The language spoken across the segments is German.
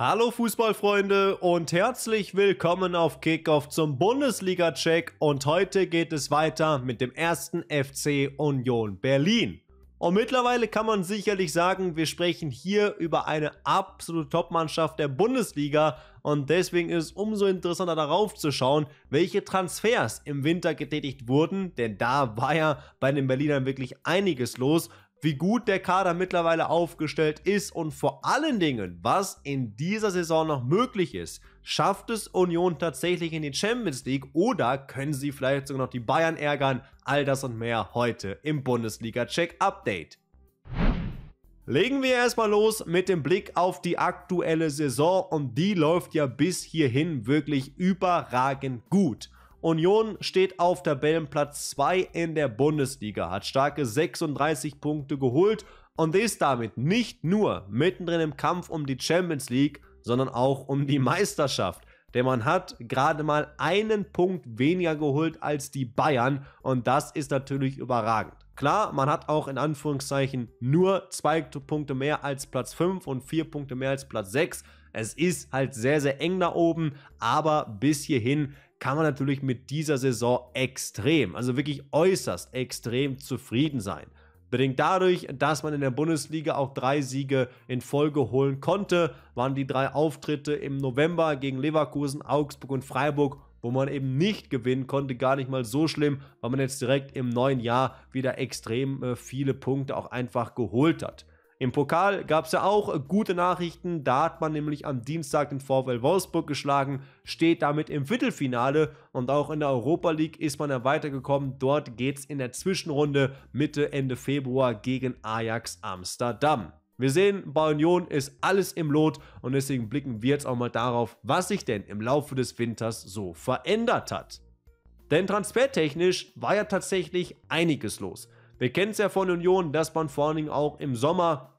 Hallo Fußballfreunde und herzlich willkommen auf Kickoff zum Bundesliga-Check und heute geht es weiter mit dem ersten FC Union Berlin. Und mittlerweile kann man sicherlich sagen, wir sprechen hier über eine absolute Top-Mannschaft der Bundesliga und deswegen ist es umso interessanter darauf zu schauen, welche Transfers im Winter getätigt wurden, denn da war ja bei den Berlinern wirklich einiges los wie gut der Kader mittlerweile aufgestellt ist und vor allen Dingen, was in dieser Saison noch möglich ist. Schafft es Union tatsächlich in die Champions League oder können sie vielleicht sogar noch die Bayern ärgern? All das und mehr heute im Bundesliga-Check-Update. Legen wir erstmal los mit dem Blick auf die aktuelle Saison und die läuft ja bis hierhin wirklich überragend gut. Union steht auf Tabellenplatz 2 in der Bundesliga, hat starke 36 Punkte geholt und ist damit nicht nur mittendrin im Kampf um die Champions League, sondern auch um die Meisterschaft. Denn man hat gerade mal einen Punkt weniger geholt als die Bayern und das ist natürlich überragend. Klar, man hat auch in Anführungszeichen nur zwei Punkte mehr als Platz 5 und vier Punkte mehr als Platz 6. Es ist halt sehr, sehr eng da oben, aber bis hierhin kann man natürlich mit dieser Saison extrem, also wirklich äußerst extrem zufrieden sein. Bedingt dadurch, dass man in der Bundesliga auch drei Siege in Folge holen konnte, waren die drei Auftritte im November gegen Leverkusen, Augsburg und Freiburg, wo man eben nicht gewinnen konnte, gar nicht mal so schlimm, weil man jetzt direkt im neuen Jahr wieder extrem äh, viele Punkte auch einfach geholt hat. Im Pokal gab es ja auch äh, gute Nachrichten. Da hat man nämlich am Dienstag den VfL Wolfsburg geschlagen, steht damit im Viertelfinale und auch in der Europa League ist man ja weitergekommen. Dort geht es in der Zwischenrunde Mitte, Ende Februar gegen Ajax Amsterdam. Wir sehen, bei Union ist alles im Lot und deswegen blicken wir jetzt auch mal darauf, was sich denn im Laufe des Winters so verändert hat. Denn transfertechnisch war ja tatsächlich einiges los. Wir kennen es ja von Union, dass man vor allen Dingen auch im Sommer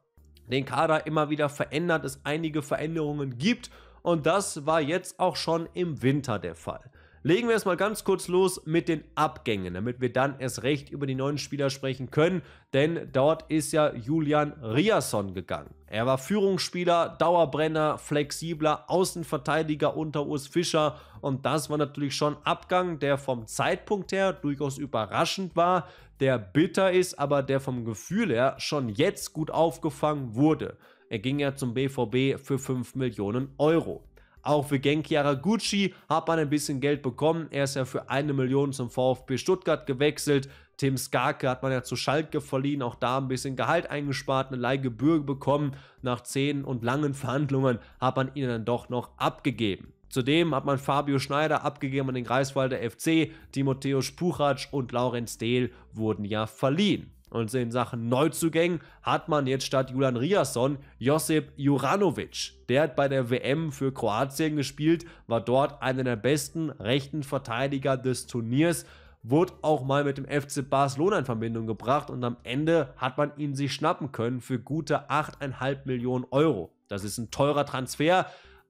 den Kader immer wieder verändert, es einige Veränderungen gibt. Und das war jetzt auch schon im Winter der Fall. Legen wir erstmal ganz kurz los mit den Abgängen, damit wir dann erst recht über die neuen Spieler sprechen können, denn dort ist ja Julian Riasson gegangen. Er war Führungsspieler, Dauerbrenner, flexibler Außenverteidiger unter Urs Fischer und das war natürlich schon Abgang, der vom Zeitpunkt her durchaus überraschend war, der bitter ist, aber der vom Gefühl her schon jetzt gut aufgefangen wurde. Er ging ja zum BVB für 5 Millionen Euro. Auch für Genki Araguchi hat man ein bisschen Geld bekommen. Er ist ja für eine Million zum VfB Stuttgart gewechselt. Tim Skarke hat man ja zu Schalke verliehen, auch da ein bisschen Gehalt eingespart, eine Leihgebühr bekommen. Nach zehn und langen Verhandlungen hat man ihn dann doch noch abgegeben. Zudem hat man Fabio Schneider abgegeben an den Greifswalder FC, Timotheus Puchatsch und Laurenz Dehl wurden ja verliehen. Und in Sachen Neuzugängen hat man jetzt statt Julian Riasson Josip Juranovic. Der hat bei der WM für Kroatien gespielt, war dort einer der besten rechten Verteidiger des Turniers, wurde auch mal mit dem FC Barcelona in Verbindung gebracht und am Ende hat man ihn sich schnappen können für gute 8,5 Millionen Euro. Das ist ein teurer Transfer,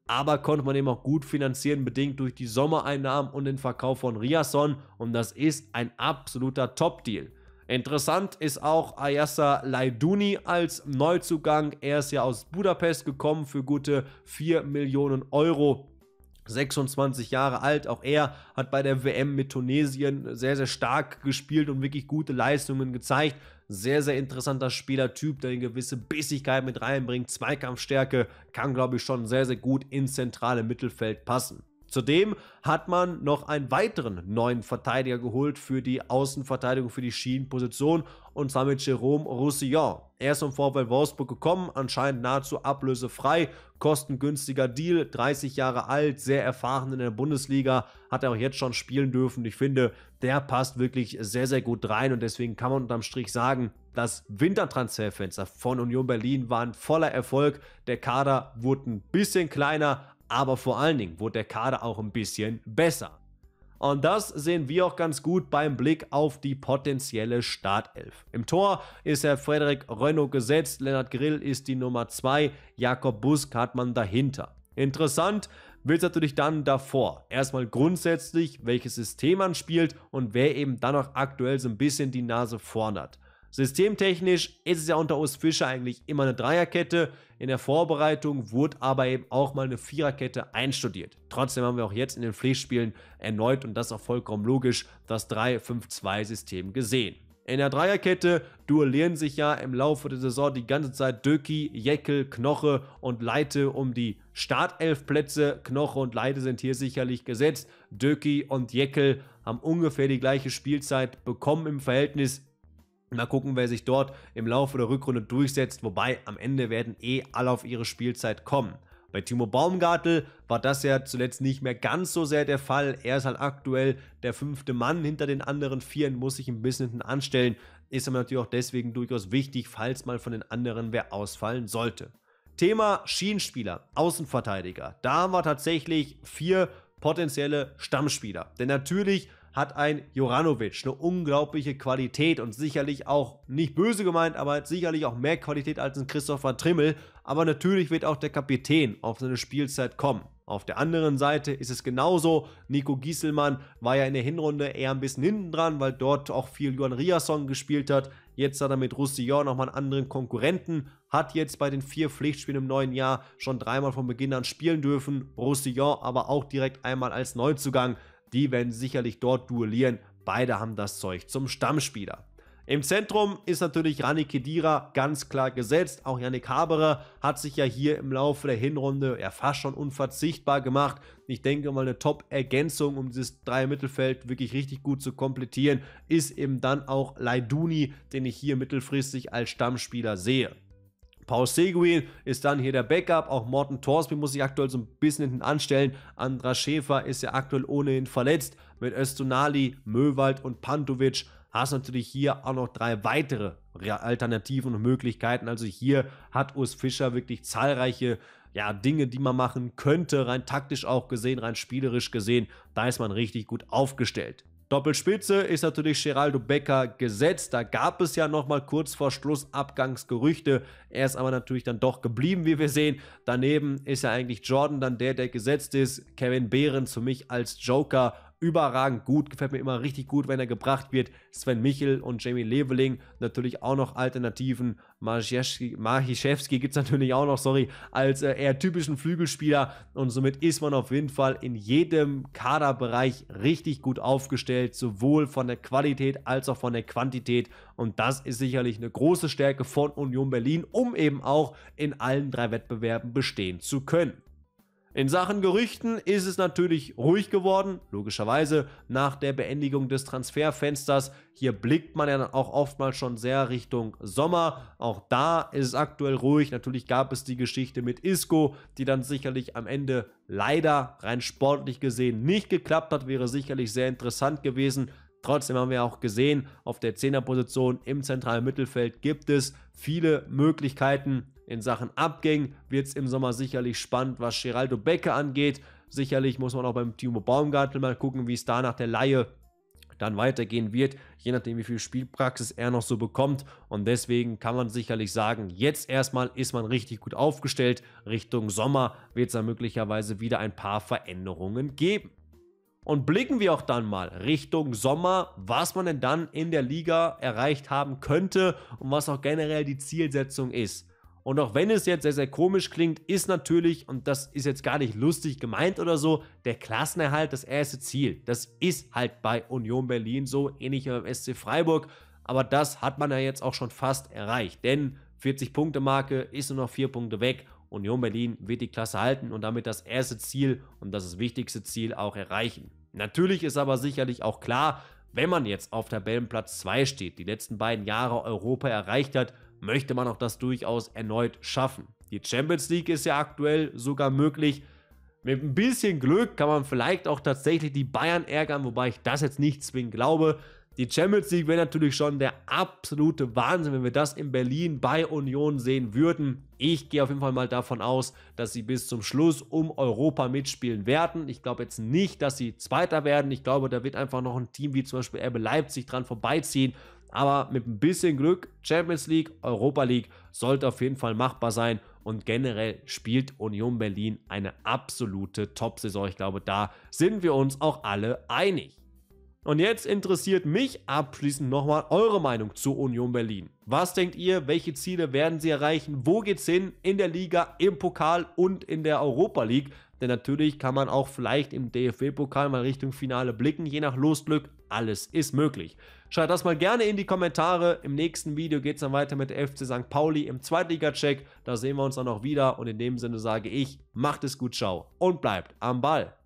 aber konnte man eben auch gut finanzieren, bedingt durch die Sommereinnahmen und den Verkauf von Riasson und das ist ein absoluter Top-Deal. Interessant ist auch Ayasa Laiduni als Neuzugang. Er ist ja aus Budapest gekommen für gute 4 Millionen Euro. 26 Jahre alt, auch er hat bei der WM mit Tunesien sehr, sehr stark gespielt und wirklich gute Leistungen gezeigt. Sehr, sehr interessanter Spielertyp, der eine gewisse Bissigkeit mit reinbringt, Zweikampfstärke, kann glaube ich schon sehr, sehr gut ins zentrale Mittelfeld passen. Zudem hat man noch einen weiteren neuen Verteidiger geholt für die Außenverteidigung, für die Schienenposition und zwar mit Jerome Roussillon. Er ist vom VfL Wolfsburg gekommen, anscheinend nahezu ablösefrei, kostengünstiger Deal, 30 Jahre alt, sehr erfahren in der Bundesliga, hat er auch jetzt schon spielen dürfen. Ich finde, der passt wirklich sehr, sehr gut rein und deswegen kann man unterm Strich sagen, das Wintertransferfenster von Union Berlin war ein voller Erfolg. Der Kader wurde ein bisschen kleiner, aber vor allen Dingen wurde der Kader auch ein bisschen besser. Und das sehen wir auch ganz gut beim Blick auf die potenzielle Startelf. Im Tor ist Herr Frederik Renault gesetzt, Lennart Grill ist die Nummer 2, Jakob Busk hat man dahinter. Interessant wird es natürlich dann davor. Erstmal grundsätzlich, welches System man spielt und wer eben dann auch aktuell so ein bisschen die Nase vorn hat. Systemtechnisch ist es ja unter Urs Fischer eigentlich immer eine Dreierkette. In der Vorbereitung wurde aber eben auch mal eine Viererkette einstudiert. Trotzdem haben wir auch jetzt in den Pflichtspielen erneut und das auch vollkommen logisch das 3-5-2-System gesehen. In der Dreierkette duellieren sich ja im Laufe der Saison die ganze Zeit Döki, Jeckel, Knoche und Leite um die Startelfplätze. Knoche und Leite sind hier sicherlich gesetzt. Döki und Jeckel haben ungefähr die gleiche Spielzeit bekommen im Verhältnis Mal gucken, wer sich dort im Laufe der Rückrunde durchsetzt, wobei am Ende werden eh alle auf ihre Spielzeit kommen. Bei Timo Baumgartel war das ja zuletzt nicht mehr ganz so sehr der Fall. Er ist halt aktuell der fünfte Mann hinter den anderen Vieren, muss sich ein bisschen anstellen. Ist aber natürlich auch deswegen durchaus wichtig, falls mal von den anderen wer ausfallen sollte. Thema Schienenspieler, Außenverteidiger. Da haben wir tatsächlich vier potenzielle Stammspieler. Denn natürlich hat ein Joranovic eine unglaubliche Qualität und sicherlich auch, nicht böse gemeint, aber hat sicherlich auch mehr Qualität als ein Christopher Trimmel. Aber natürlich wird auch der Kapitän auf seine Spielzeit kommen. Auf der anderen Seite ist es genauso. Nico Gieselmann war ja in der Hinrunde eher ein bisschen hinten dran, weil dort auch viel Johan Riasson gespielt hat. Jetzt hat er mit Roussillon nochmal einen anderen Konkurrenten, hat jetzt bei den vier Pflichtspielen im neuen Jahr schon dreimal von Beginn an spielen dürfen. Roussillon aber auch direkt einmal als Neuzugang. Die werden sicherlich dort duellieren. Beide haben das Zeug zum Stammspieler. Im Zentrum ist natürlich Rani Kedira ganz klar gesetzt. Auch Yannick Haberer hat sich ja hier im Laufe der Hinrunde ja fast schon unverzichtbar gemacht. Ich denke mal, eine Top-Ergänzung, um dieses Dreier-Mittelfeld wirklich richtig gut zu komplettieren, ist eben dann auch Laiduni, den ich hier mittelfristig als Stammspieler sehe. Paul Seguin ist dann hier der Backup. Auch Morten Torsby muss sich aktuell so ein bisschen hinten anstellen. Andra Schäfer ist ja aktuell ohnehin verletzt. Mit Östonali, Möwald und Pantovic hast du natürlich hier auch noch drei weitere Alternativen und Möglichkeiten. Also hier hat Urs Fischer wirklich zahlreiche ja, Dinge, die man machen könnte, rein taktisch auch gesehen, rein spielerisch gesehen. Da ist man richtig gut aufgestellt. Doppelspitze ist natürlich Geraldo Becker gesetzt. Da gab es ja nochmal kurz vor Schluss Abgangsgerüchte. Er ist aber natürlich dann doch geblieben, wie wir sehen. Daneben ist ja eigentlich Jordan dann der, der gesetzt ist. Kevin Behrens für mich als Joker überragend gut, gefällt mir immer richtig gut, wenn er gebracht wird. Sven Michel und Jamie Leveling, natürlich auch noch Alternativen. Machiszewski gibt es natürlich auch noch, sorry, als äh, eher typischen Flügelspieler. Und somit ist man auf jeden Fall in jedem Kaderbereich richtig gut aufgestellt, sowohl von der Qualität als auch von der Quantität. Und das ist sicherlich eine große Stärke von Union Berlin, um eben auch in allen drei Wettbewerben bestehen zu können. In Sachen Gerüchten ist es natürlich ruhig geworden, logischerweise nach der Beendigung des Transferfensters. Hier blickt man ja dann auch oftmals schon sehr Richtung Sommer. Auch da ist es aktuell ruhig. Natürlich gab es die Geschichte mit Isco, die dann sicherlich am Ende leider rein sportlich gesehen nicht geklappt hat. Wäre sicherlich sehr interessant gewesen. Trotzdem haben wir auch gesehen, auf der 10er-Position im zentralen Mittelfeld gibt es viele Möglichkeiten in Sachen Abgängen. Wird es im Sommer sicherlich spannend, was Geraldo Becker angeht. Sicherlich muss man auch beim Timo Baumgartel mal gucken, wie es da nach der Laie dann weitergehen wird, je nachdem, wie viel Spielpraxis er noch so bekommt. Und deswegen kann man sicherlich sagen, jetzt erstmal ist man richtig gut aufgestellt. Richtung Sommer wird es dann möglicherweise wieder ein paar Veränderungen geben. Und blicken wir auch dann mal Richtung Sommer, was man denn dann in der Liga erreicht haben könnte und was auch generell die Zielsetzung ist. Und auch wenn es jetzt sehr, sehr komisch klingt, ist natürlich, und das ist jetzt gar nicht lustig gemeint oder so, der Klassenerhalt das erste Ziel. Das ist halt bei Union Berlin so, ähnlich wie beim SC Freiburg. Aber das hat man ja jetzt auch schon fast erreicht, denn 40-Punkte-Marke ist nur noch 4 Punkte weg Union Berlin wird die Klasse halten und damit das erste Ziel und das wichtigste Ziel auch erreichen. Natürlich ist aber sicherlich auch klar, wenn man jetzt auf Tabellenplatz 2 steht, die letzten beiden Jahre Europa erreicht hat, möchte man auch das durchaus erneut schaffen. Die Champions League ist ja aktuell sogar möglich. Mit ein bisschen Glück kann man vielleicht auch tatsächlich die Bayern ärgern, wobei ich das jetzt nicht zwingend glaube. Die Champions League wäre natürlich schon der absolute Wahnsinn, wenn wir das in Berlin bei Union sehen würden. Ich gehe auf jeden Fall mal davon aus, dass sie bis zum Schluss um Europa mitspielen werden. Ich glaube jetzt nicht, dass sie Zweiter werden. Ich glaube, da wird einfach noch ein Team wie zum Beispiel RB Leipzig dran vorbeiziehen. Aber mit ein bisschen Glück, Champions League, Europa League sollte auf jeden Fall machbar sein. Und generell spielt Union Berlin eine absolute Top-Saison. Ich glaube, da sind wir uns auch alle einig. Und jetzt interessiert mich abschließend nochmal eure Meinung zu Union Berlin. Was denkt ihr, welche Ziele werden sie erreichen? Wo geht's hin? In der Liga, im Pokal und in der Europa League? Denn natürlich kann man auch vielleicht im DFB-Pokal mal Richtung Finale blicken, je nach Losglück. Alles ist möglich. Schreibt das mal gerne in die Kommentare. Im nächsten Video geht es dann weiter mit der FC St. Pauli im Zweitliga-Check. Da sehen wir uns dann auch wieder. Und in dem Sinne sage ich, macht es gut, ciao und bleibt am Ball.